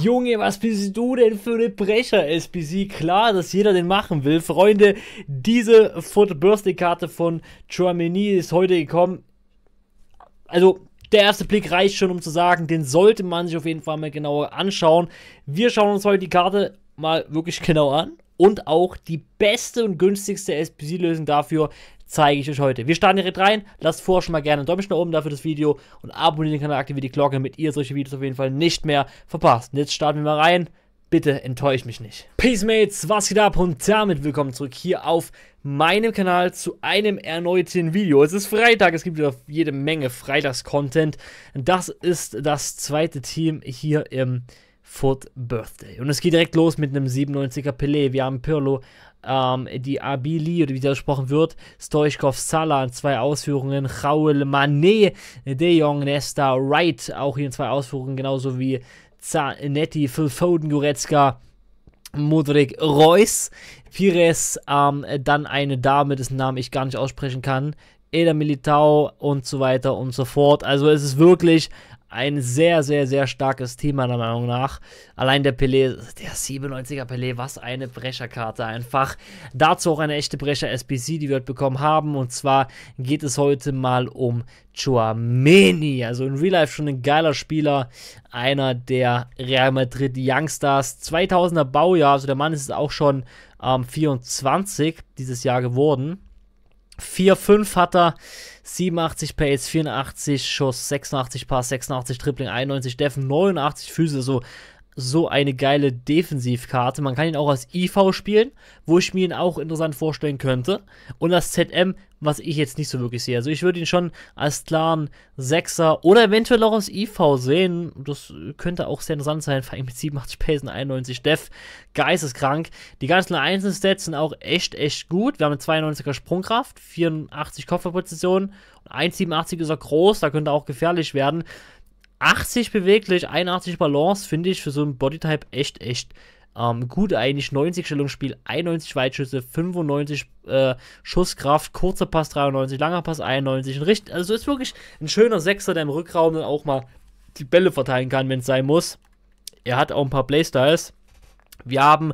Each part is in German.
Junge, was bist du denn für eine Brecher, SBC? Klar, dass jeder den machen will. Freunde, diese Foot Birthday Karte von Chouameni ist heute gekommen. Also, der erste Blick reicht schon, um zu sagen, den sollte man sich auf jeden Fall mal genauer anschauen. Wir schauen uns heute die Karte mal wirklich genau an und auch die beste und günstigste SPC-Lösung dafür zeige ich euch heute. Wir starten direkt rein. Lasst vorher schon mal gerne einen Däumchen nach oben dafür das Video und abonniert den Kanal, aktiviert die Glocke, damit ihr solche Videos auf jeden Fall nicht mehr verpasst. Und jetzt starten wir mal rein. Bitte enttäuscht mich nicht. Peace Mates, was geht ab und damit willkommen zurück hier auf meinem Kanal zu einem erneuten Video. Es ist Freitag, es gibt wieder jede Menge Freitags-Content. Das ist das zweite Team hier im Fourth Birthday. Und es geht direkt los mit einem 97er Pelé. Wir haben Pirlo, ähm, die Abili, oder wie der gesprochen wird, Stoichkov, Salah in zwei Ausführungen, Raul Mané, De Jong, Nesta, Wright auch hier in zwei Ausführungen, genauso wie Zanetti, Phil Foden, Goretzka, Modric, Reus, Pires, ähm, dann eine Dame, dessen Namen ich gar nicht aussprechen kann, Eda Militao und so weiter und so fort. Also es ist wirklich ein sehr, sehr, sehr starkes Team meiner Meinung nach. Allein der Pelé, der 97er Pelé, was eine Brecherkarte einfach. Dazu auch eine echte Brecher-SBC, die wir heute bekommen haben. Und zwar geht es heute mal um Chuameni. Also in Real Life schon ein geiler Spieler. Einer der Real Madrid Youngstars. 2000er Baujahr, also der Mann ist auch schon ähm, 24 dieses Jahr geworden. 4-5 hat er, 87 Pace, 84 Schuss, 86 Pass, 86 Tripling, 91 Steffen, 89 Füße, so so eine geile Defensivkarte. Man kann ihn auch als IV spielen, wo ich mir ihn auch interessant vorstellen könnte. Und als ZM, was ich jetzt nicht so wirklich sehe. Also ich würde ihn schon als klaren Sechser oder eventuell auch als IV sehen. Das könnte auch sehr interessant sein. Vor allem mit 87 Pace und 91 Def. Geisteskrank. Die ganzen Einzelstats sind auch echt, echt gut. Wir haben eine 92er Sprungkraft, 84 Kofferpräzision und 1,87 ist er groß. Da könnte auch gefährlich werden. 80 beweglich, 81 Balance finde ich für so einen Bodytype echt, echt ähm, gut eigentlich. 90 Stellungsspiel, 91 Weitschüsse, 95 äh, Schusskraft, kurzer Pass 93, langer Pass 91. Ein richtig, also ist wirklich ein schöner Sechser, der im Rückraum dann auch mal die Bälle verteilen kann, wenn es sein muss. Er hat auch ein paar Playstyles. Wir haben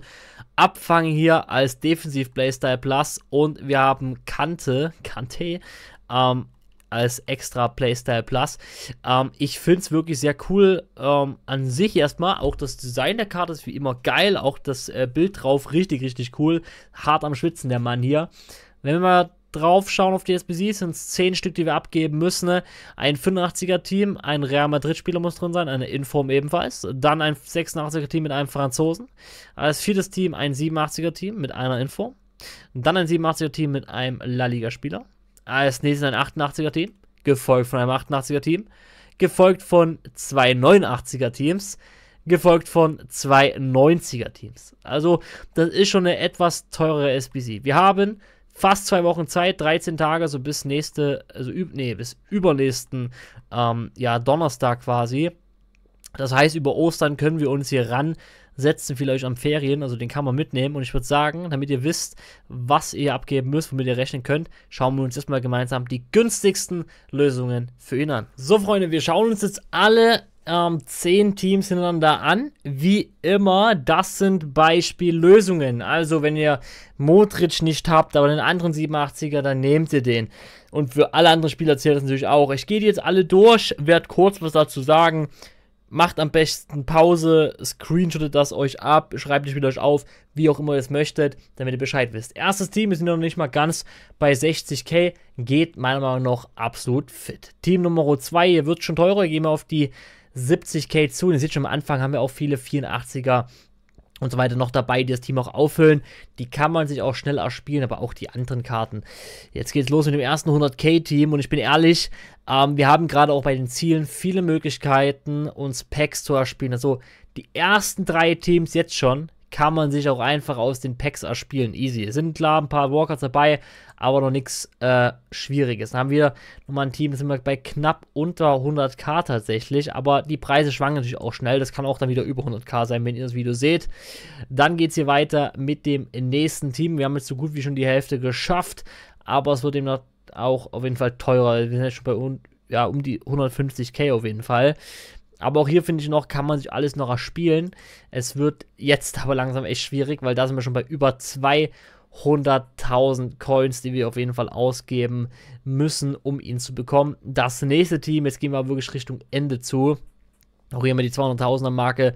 Abfang hier als Defensiv Playstyle Plus und wir haben Kante, Kante ähm, als extra Playstyle Plus. Ähm, ich finde es wirklich sehr cool ähm, an sich erstmal. Auch das Design der Karte ist wie immer geil. Auch das äh, Bild drauf richtig, richtig cool. Hart am Schwitzen der Mann hier. Wenn wir mal drauf schauen auf die SBC, sind es 10 Stück, die wir abgeben müssen. Ne? Ein 85er Team, ein Real Madrid Spieler muss drin sein, eine Inform ebenfalls. Dann ein 86er Team mit einem Franzosen. Als viertes Team ein 87er Team mit einer Inform. Dann ein 87er Team mit einem La Liga Spieler. Als nächstes ein 88er Team, gefolgt von einem 88er Team, gefolgt von zwei 89er Teams, gefolgt von zwei 90er Teams. Also, das ist schon eine etwas teurere SBC. Wir haben fast zwei Wochen Zeit, 13 Tage, so also bis nächste, also üb, nee, bis übernächsten, ähm, ja, Donnerstag quasi. Das heißt, über Ostern können wir uns hier ran setzen vielleicht am Ferien, also den kann man mitnehmen. Und ich würde sagen, damit ihr wisst, was ihr abgeben müsst, womit ihr rechnen könnt, schauen wir uns jetzt mal gemeinsam die günstigsten Lösungen für ihn an. So, Freunde, wir schauen uns jetzt alle ähm, 10 Teams hintereinander an. Wie immer, das sind Beispiellösungen. Also, wenn ihr Modric nicht habt, aber den anderen 87er, dann nehmt ihr den. Und für alle anderen Spieler zählt das natürlich auch. Ich gehe die jetzt alle durch, werde kurz was dazu sagen. Macht am besten Pause, screenshottet das euch ab, schreibt nicht mit euch auf, wie auch immer ihr es möchtet, damit ihr Bescheid wisst. Erstes Team ist noch nicht mal ganz bei 60k, geht meiner Meinung nach absolut fit. Team Nummer 2, ihr wird schon teurer, gehen wir auf die 70k zu. Und ihr seht schon, am Anfang haben wir auch viele 84er und so weiter noch dabei, die das Team auch auffüllen. Die kann man sich auch schnell erspielen, aber auch die anderen Karten. Jetzt geht's los mit dem ersten 100k-Team und ich bin ehrlich, ähm, wir haben gerade auch bei den Zielen viele Möglichkeiten, uns Packs zu erspielen. Also die ersten drei Teams jetzt schon kann man sich auch einfach aus den Packs erspielen. Easy. Es sind klar ein paar Walkers dabei, aber noch nichts äh, Schwieriges. Dann haben wir nochmal ein Team, sind wir bei knapp unter 100k tatsächlich, aber die Preise schwanken natürlich auch schnell. Das kann auch dann wieder über 100k sein, wenn ihr das Video seht. Dann geht es hier weiter mit dem nächsten Team. Wir haben jetzt so gut wie schon die Hälfte geschafft, aber es wird eben auch auf jeden Fall teurer. Wir sind jetzt schon bei ja, um die 150k auf jeden Fall. Aber auch hier finde ich noch, kann man sich alles noch erspielen. Es wird jetzt aber langsam echt schwierig, weil da sind wir schon bei über 200.000 Coins, die wir auf jeden Fall ausgeben müssen, um ihn zu bekommen. Das nächste Team, jetzt gehen wir wirklich Richtung Ende zu. Auch hier haben wir die 200.000er Marke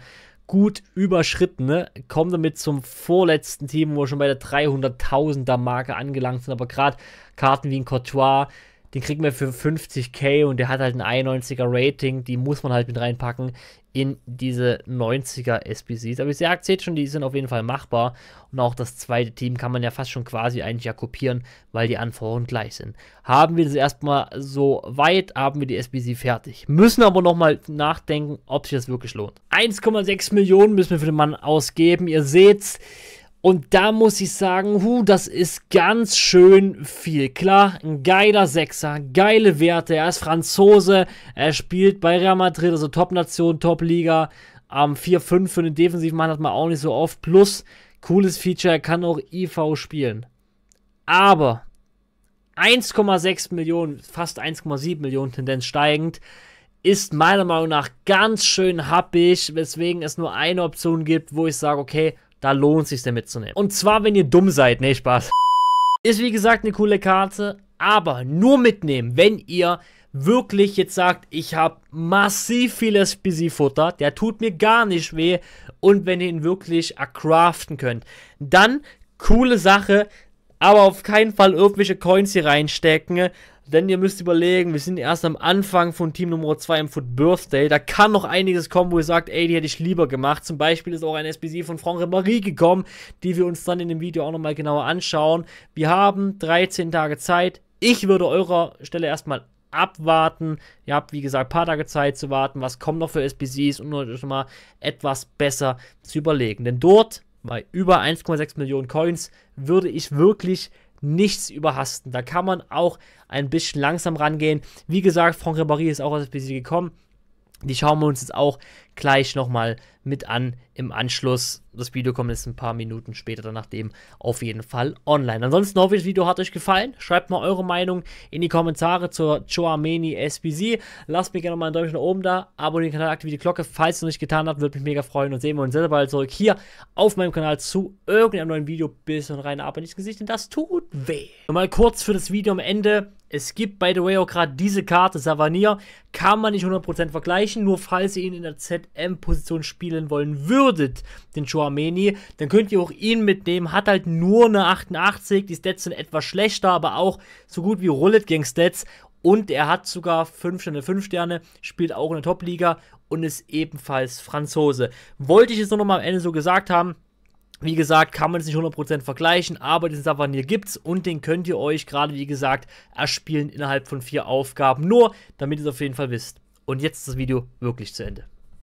gut überschritten. Ne? Kommen damit zum vorletzten Team, wo wir schon bei der 300.000er Marke angelangt sind. Aber gerade Karten wie ein Courtois, den kriegen wir für 50k und der hat halt ein 91er Rating, die muss man halt mit reinpacken in diese 90er SBCs. Aber ihr seht schon, die sind auf jeden Fall machbar und auch das zweite Team kann man ja fast schon quasi eigentlich ja kopieren, weil die Anforderungen gleich sind. Haben wir das erstmal so weit, haben wir die SBC fertig. Müssen aber nochmal nachdenken, ob sich das wirklich lohnt. 1,6 Millionen müssen wir für den Mann ausgeben. Ihr seht's, und da muss ich sagen, hu, das ist ganz schön viel. Klar, ein geiler Sechser, geile Werte. Er ist Franzose, er spielt bei Real Madrid, also Top-Nation, Top-Liga. Ähm, 4-5 für den Defensivmann hat man auch nicht so oft. Plus, cooles Feature, er kann auch IV spielen. Aber 1,6 Millionen, fast 1,7 Millionen Tendenz steigend, ist meiner Meinung nach ganz schön happig, weswegen es nur eine Option gibt, wo ich sage, okay, da lohnt es sich, den mitzunehmen. Und zwar, wenn ihr dumm seid. Nee, Spaß. Ist wie gesagt eine coole Karte, aber nur mitnehmen, wenn ihr wirklich jetzt sagt, ich habe massiv viel SPC-Futter, der tut mir gar nicht weh und wenn ihr ihn wirklich craften könnt, dann coole Sache, aber auf keinen Fall irgendwelche Coins hier reinstecken, denn ihr müsst überlegen, wir sind erst am Anfang von Team Nummer 2 im Foot Birthday. Da kann noch einiges kommen, wo ihr sagt, ey, die hätte ich lieber gemacht. Zum Beispiel ist auch ein SBC von Franck Ribéry gekommen, die wir uns dann in dem Video auch nochmal genauer anschauen. Wir haben 13 Tage Zeit. Ich würde eurer Stelle erstmal abwarten. Ihr habt, wie gesagt, ein paar Tage Zeit zu warten, was kommt noch für SBCs um euch mal etwas besser zu überlegen. Denn dort, bei über 1,6 Millionen Coins, würde ich wirklich nichts überhasten. Da kann man auch ein bisschen langsam rangehen. Wie gesagt, Franck Ribéry ist auch aus der PC gekommen. Die schauen wir uns jetzt auch gleich nochmal mit an im Anschluss. Das Video kommt jetzt ein paar Minuten später danach auf jeden Fall online. Ansonsten hoffe ich, das Video hat euch gefallen. Schreibt mal eure Meinung in die Kommentare zur Choameni SBC. Lasst mir gerne mal einen Däumchen nach oben da. Abonniert den Kanal, aktiviert die Glocke. Falls ihr noch nicht getan habt, würde mich mega freuen. Und sehen wir uns sehr bald zurück hier auf meinem Kanal zu irgendeinem neuen Video. Bis und rein ab ins Gesicht, denn das tut weh. Und mal kurz für das Video am Ende es gibt, by the way, auch gerade diese Karte, Savanier, kann man nicht 100% vergleichen, nur falls ihr ihn in der ZM-Position spielen wollen würdet, den Chouameni, dann könnt ihr auch ihn mitnehmen, hat halt nur eine 88, die Stats sind etwas schlechter, aber auch so gut wie Rullet gegen Stats und er hat sogar 5 Sterne, 5 Sterne, spielt auch in der Top-Liga und ist ebenfalls Franzose. Wollte ich es nur noch mal am Ende so gesagt haben, wie gesagt, kann man es nicht 100% vergleichen, aber den Savanier gibt's und den könnt ihr euch gerade, wie gesagt, erspielen innerhalb von vier Aufgaben. Nur, damit ihr es auf jeden Fall wisst. Und jetzt ist das Video wirklich zu Ende.